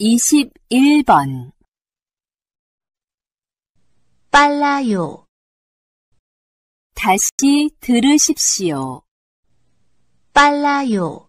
21번 빨라요. 다시 들으십시오. 빨라요.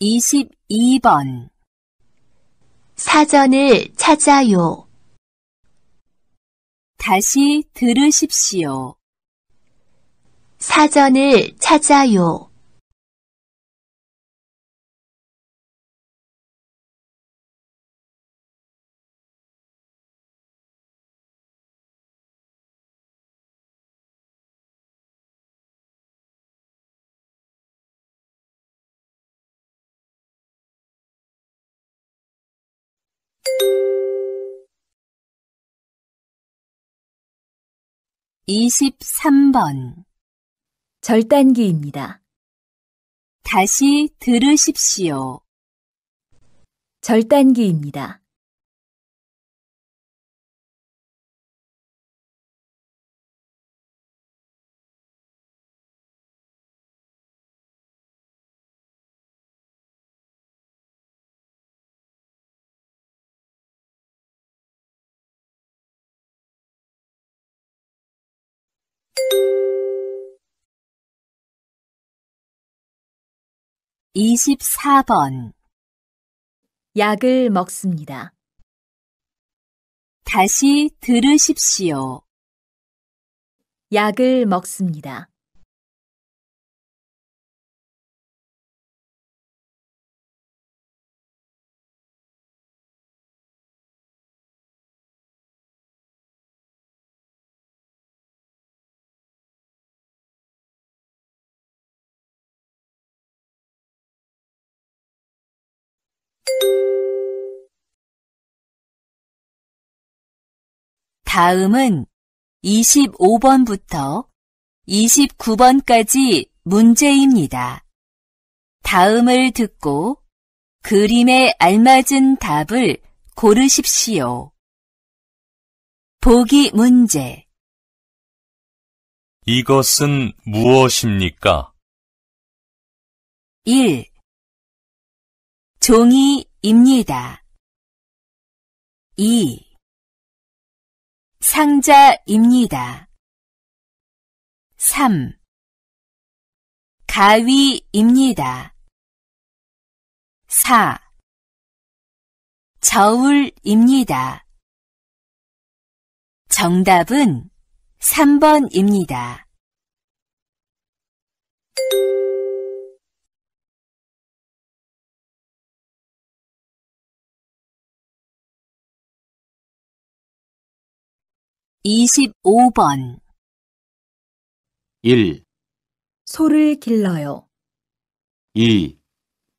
22번 사전을 찾아요. 다시 들으십시오. 사전을 찾아요. 23번 절단기입니다. 다시 들으십시오. 절단기입니다. 24번 약을 먹습니다. 다시 들으십시오. 약을 먹습니다. 다음은 25번부터 29번까지 문제입니다. 다음을 듣고 그림에 알맞은 답을 고르십시오. 보기 문제 이것은 무엇입니까? 1. 종이입니다. 2. 상자입니다. 3. 가위입니다. 4. 저울입니다. 정답은 3번입니다. 25번 1, 소를 길러요. 2,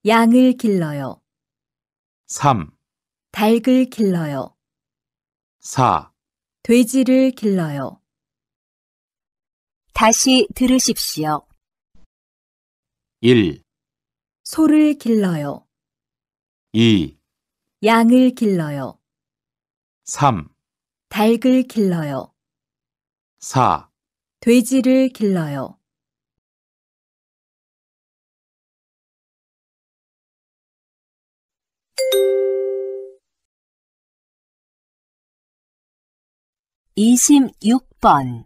양을 길러요. 3, 닭을 길러요. 4, 돼지를 길러요. 다시 들으십시오. 1, 소를 길러요. 2, 양을 길러요. 3, 닭을 길러요. 4. 돼지를 길러요. 26번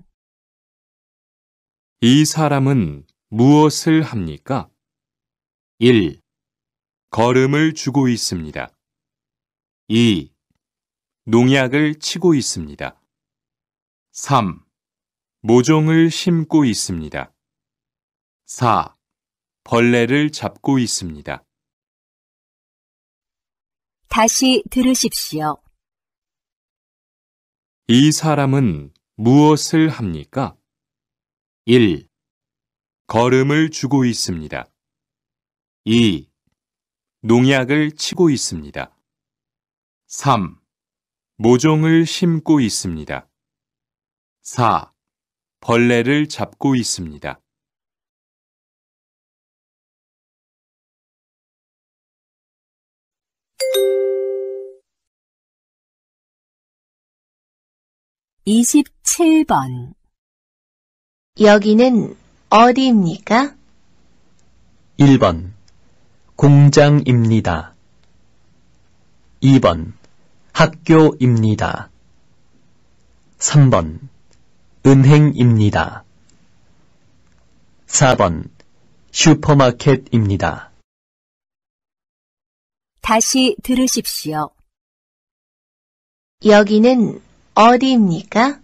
이 사람은 무엇을 합니까? 1. 걸음을 주고 있습니다. 2. 농약을 치고 있습니다. 3. 모종을 심고 있습니다. 4. 벌레를 잡고 있습니다. 다시 들으십시오. 이 사람은 무엇을 합니까? 1. 걸음을 주고 있습니다. 2. 농약을 치고 있습니다. 3. 모종을 심고 있습니다. 4. 벌레를 잡고 있습니다. 27번 여기는 어디입니까? 1번 공장입니다. 2번 학교입니다. 3번 은행입니다. 4번 슈퍼마켓입니다. 다시 들으십시오. 여기는 어디입니까?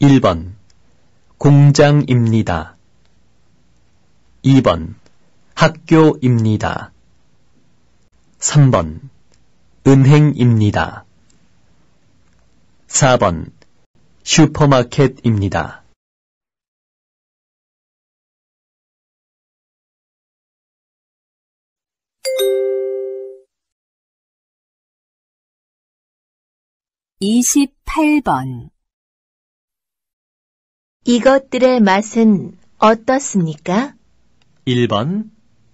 1번 공장입니다. 2번 학교입니다. 3번 은행입니다. 4번 슈퍼마켓입니다. 28번 이것들의 맛은 어떻습니까? 1번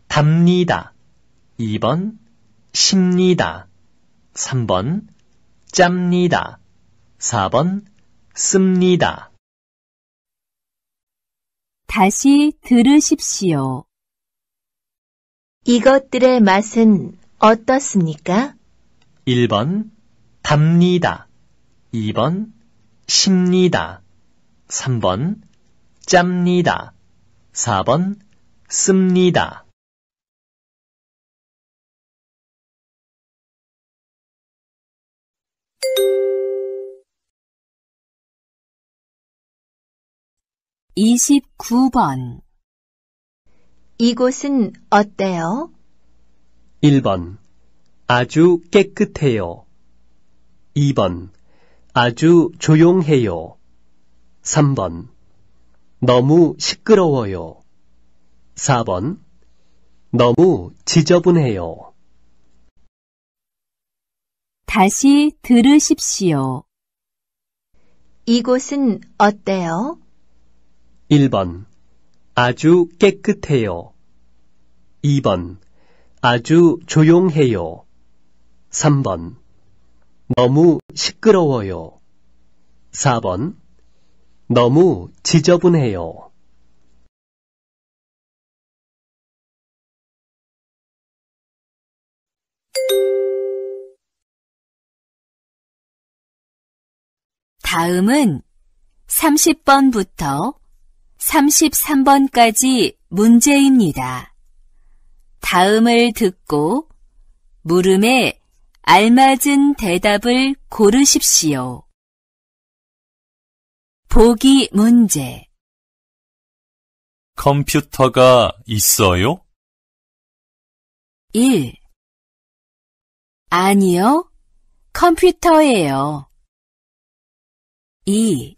답니다. 2번 십니다. 3번 짭니다. 4번 씁니다. 다시 들으십시오. 이것들의 맛은 어떻습니까? 1번 답니다. 2번 십니다. 3번 짭니다. 4번 씁니다. 29번 이곳은 어때요? 1번 아주 깨끗해요. 2번 아주 조용해요. 3번 너무 시끄러워요. 4번 너무 지저분해요. 다시 들으십시오. 이곳은 어때요? 1번. 아주 깨끗해요. 2번. 아주 조용해요. 3번. 너무 시끄러워요. 4번. 너무 지저분해요. t 다음은 30번부터 33번까지 문제입니다. 다음을 듣고 물음에 알맞은 대답을 고르십시오. 보기 문제 컴퓨터가 있어요? 1. 아니요, 컴퓨터예요. 이.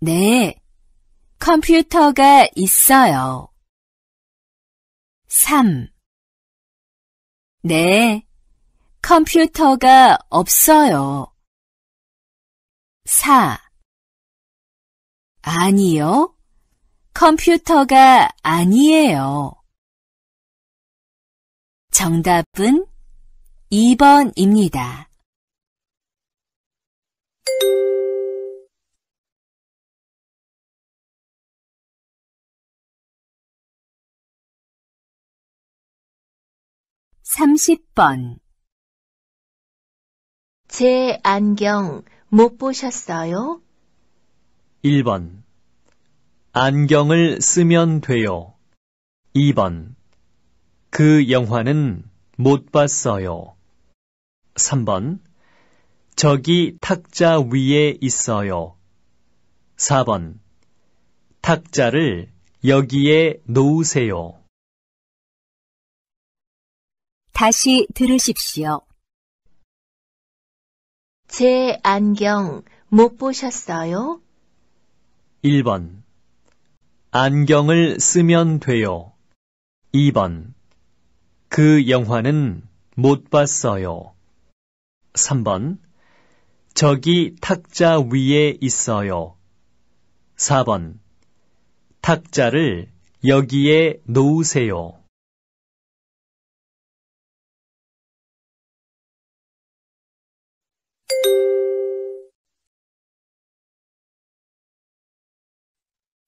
네, 컴퓨터가 있어요. 3. 네, 컴퓨터가 없어요. 4. 아니요, 컴퓨터가 아니에요. 정답은 2번입니다. 30번 제 안경 못 보셨어요? 1번 안경을 쓰면 돼요. 2번 그 영화는 못 봤어요. 3번 저기 탁자 위에 있어요. 4번. 탁자를 여기에 놓으세요. 다시 들으십시오. 제 안경 못 보셨어요? 1번. 안경을 쓰면 돼요. 2번. 그 영화는 못 봤어요. 3번. 저기 탁자 위에 있어요. 4번. 탁자를 여기에 놓으세요.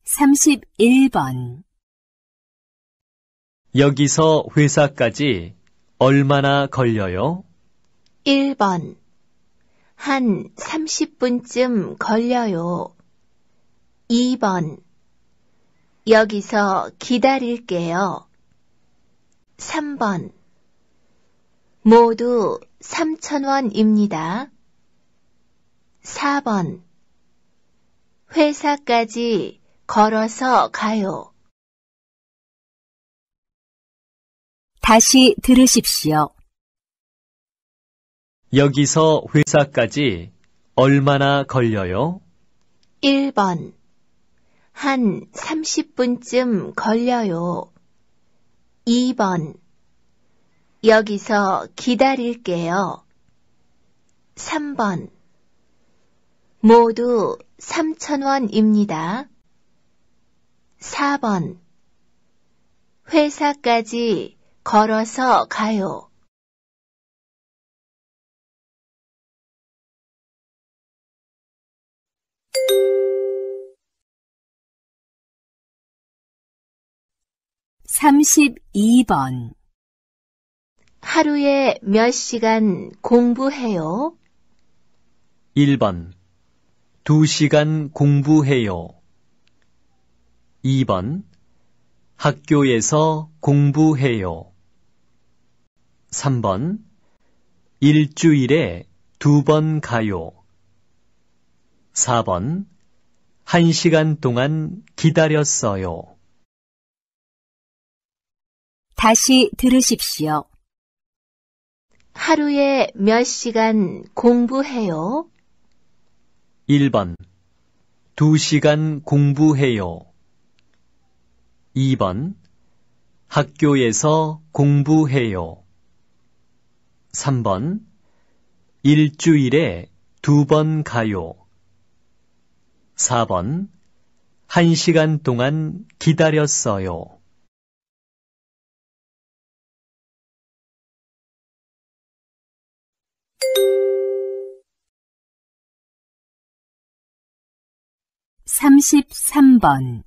삼십번 여기서 회사까지 얼마나 걸려요? 1번 한 30분쯤 걸려요. 2번. 여기서 기다릴게요. 3번. 모두 3천원입니다 4번. 회사까지 걸어서 가요. 다시 들으십시오. 여기서 회사까지 얼마나 걸려요? 1번. 한 30분쯤 걸려요. 2번. 여기서 기다릴게요. 3번. 모두 3 0 0 0원입니다 4번. 회사까지 걸어서 가요. 32번 하루에 몇 시간 공부해요? 1번 2시간 공부해요. 2번 학교에서 공부해요. 3번 일주일에 두 번 가요. 4번. 1시간 동안 기다렸어요. 다시 들으십시오. 하루에 몇 시간 공부해요? 1번. 2시간 공부해요. 2번. 학교에서 공부해요. 3번. 일주일에 두 번 가요. 4번. 1시간 동안 기다렸어요. 33번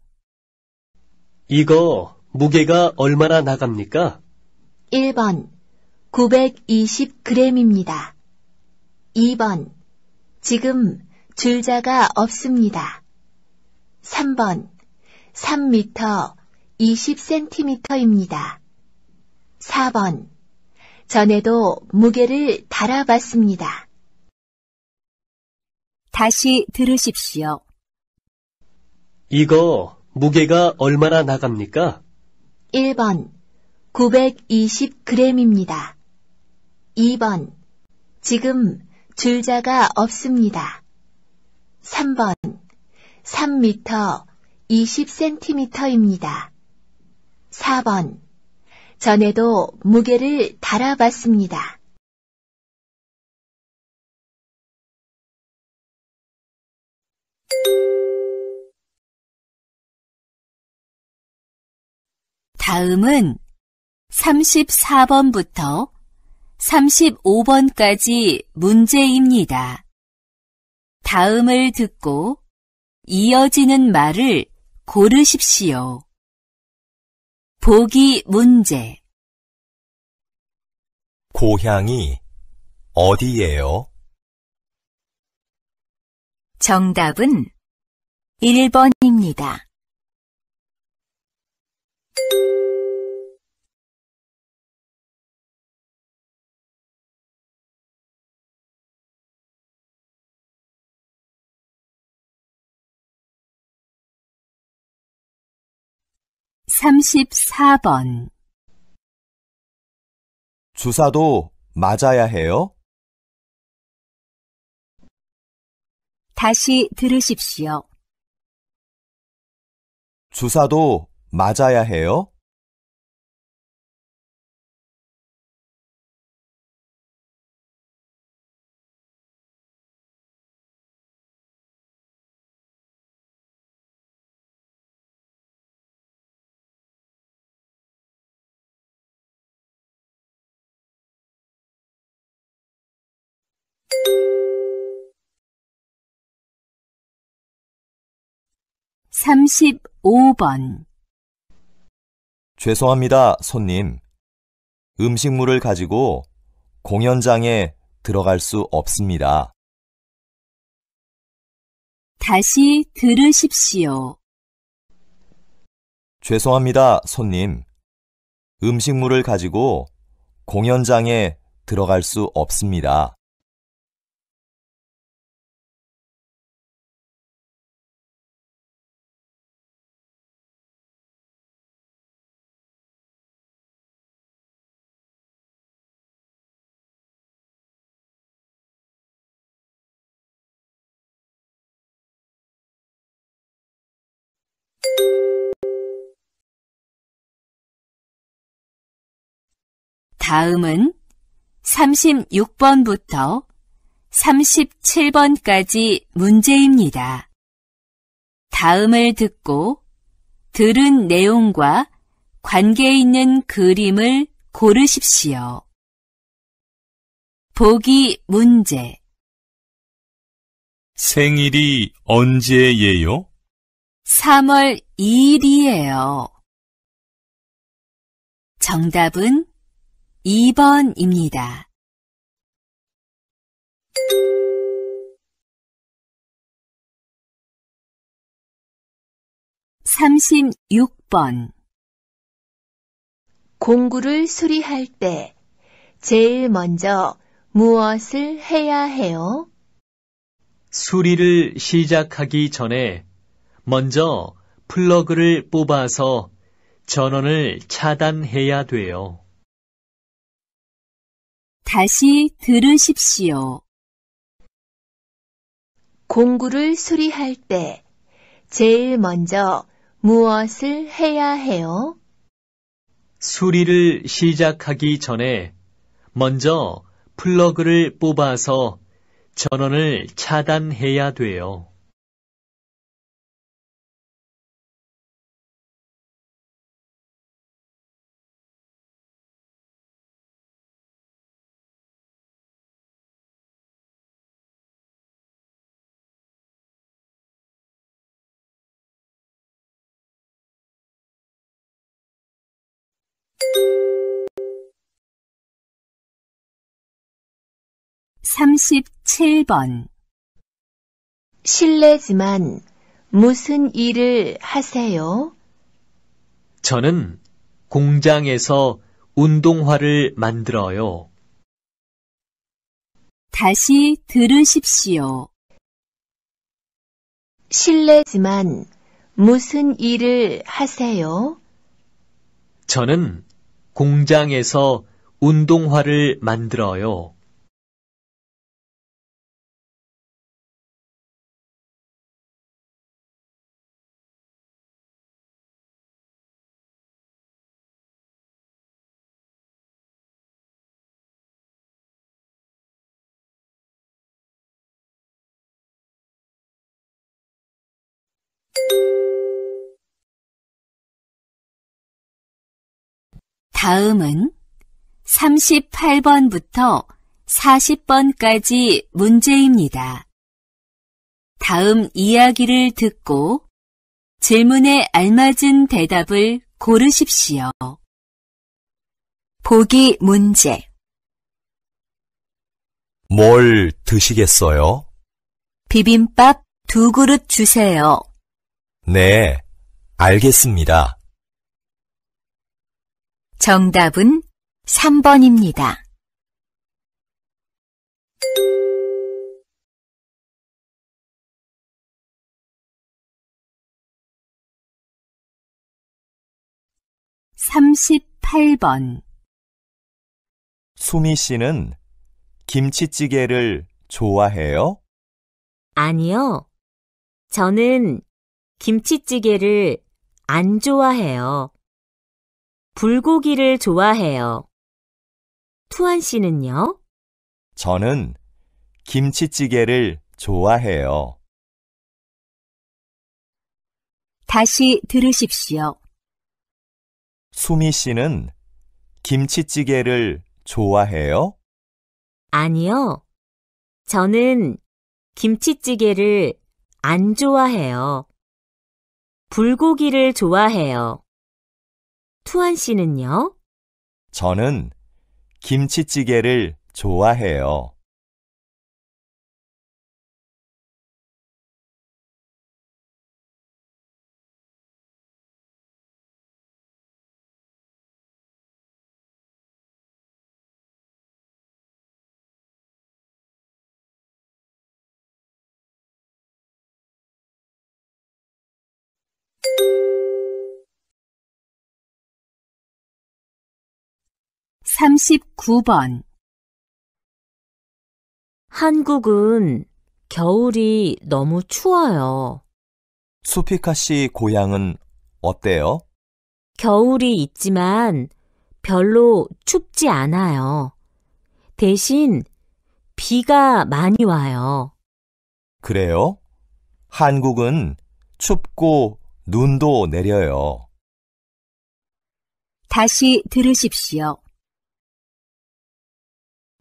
이거 무게가 얼마나 나갑니까? 1번 920g입니다. 2번 지금 줄자가 없습니다. 3번 3 m 20cm입니다. 4번 전에도 무게를 달아봤습니다. 다시 들으십시오. 이거 무게가 얼마나 나갑니까? 1번 920g입니다. 2번 지금 줄자가 없습니다. 3번 3미터 20cm입니다. 4번 전에도 무게를 달아봤습니다. 다음은 34번부터 35번까지 문제입니다. 다음을 듣고 이어지는 말을 고르십시오. 보기 문제 고향이 어디예요? 정답은 1번입니다. 34번 주사도 맞아야 해요? 다시 들으십시오. 주사도 맞아야 해요? 35번 죄송합니다, 손님. 음식물을 가지고 공연장에 들어갈 수 없습니다. 다시 들으십시오. 죄송합니다, 손님. 음식물을 가지고 공연장에 들어갈 수 없습니다. 다음은 36번부터 37번까지 문제입니다. 다음을 듣고 들은 내용과 관계 있는 그림을 고르십시오. 보기 문제 생일이 언제예요? 3월 2일이에요. 정답은 2번입니다. (36번) 공구를 수리할 때 제일 먼저 무엇을 해야 해요? 수리를 시작하기 전에 먼저 플러그를 뽑아서 전원을 차단해야 돼요. 다시 들으십시오. 공구를 수리할 때 제일 먼저 무엇을 해야 해요? 수리를 시작하기 전에 먼저 플러그를 뽑아서 전원을 차단해야 돼요. 37번 실례지만 무슨 일을 하세요? 저는 공장에서 운동화를 만들어요. 다시 들으십시오. 실례지만 무슨 일을 하세요? 저는 공장에서 운동화를 만들어요. 다음은 38번부터 40번까지 문제입니다. 다음 이야기를 듣고 질문에 알맞은 대답을 고르십시오. 보기 문제 뭘 드시겠어요? 비빔밥 두 그릇 주세요. 네, 알겠습니다. 정답은 3번입니다. 3 8번 수미 씨는 김치찌개를 좋아해요? 아니요. 저는 김치찌개를 안 좋아해요. 불고기를 좋아해요. 투안 씨는요? 저는 김치찌개를 좋아해요. 다시 들으십시오. 수미 씨는 김치찌개를 좋아해요? 아니요. 저는 김치찌개를 안 좋아해요. 불고기를 좋아해요. 투안 씨는요? 저는 김치찌개를 좋아해요. 39번 한국은 겨울이 너무 추워요. 수피카 씨 고향은 어때요? 겨울이 있지만 별로 춥지 않아요. 대신 비가 많이 와요. 그래요? 한국은 춥고 눈도 내려요. 다시 들으십시오.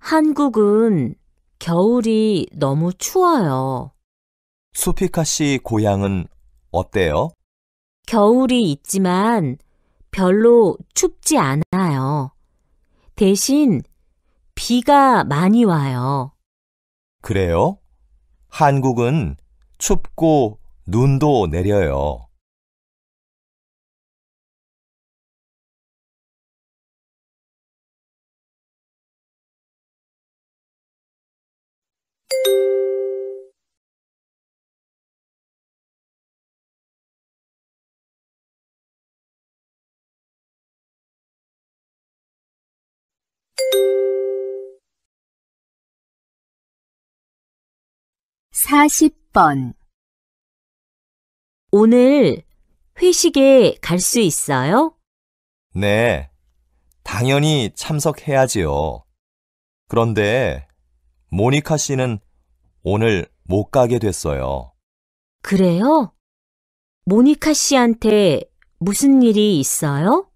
한국은 겨울이 너무 추워요. 수피카 씨 고향은 어때요? 겨울이 있지만 별로 춥지 않아요. 대신 비가 많이 와요. 그래요? 한국은 춥고 눈도 내려요. 4 0번 오늘 회식에 갈 수 있어요? 네, 당연히 참석해야지요. 그런데 모니카 씨는 오늘 못 가게 됐어요. 그래요? 모니카 씨한테 무슨 일이 있어요?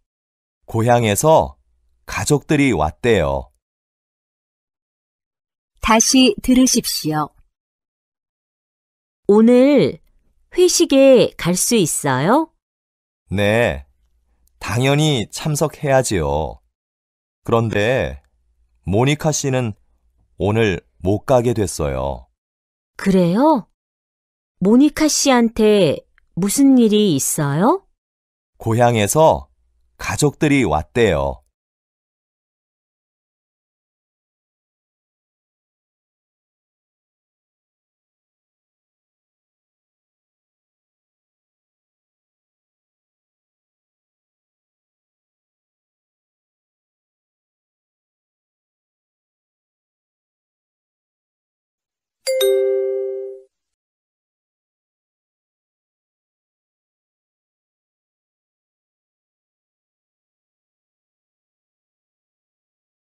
고향에서 가족들이 왔대요. 다시 들으십시오. 오늘 회식에 갈 수 있어요? 네, 당연히 참석해야지요. 그런데 모니카 씨는 오늘 못 가게 됐어요. 그래요? 모니카 씨한테 무슨 일이 있어요? 고향에서 가족들이 왔대요.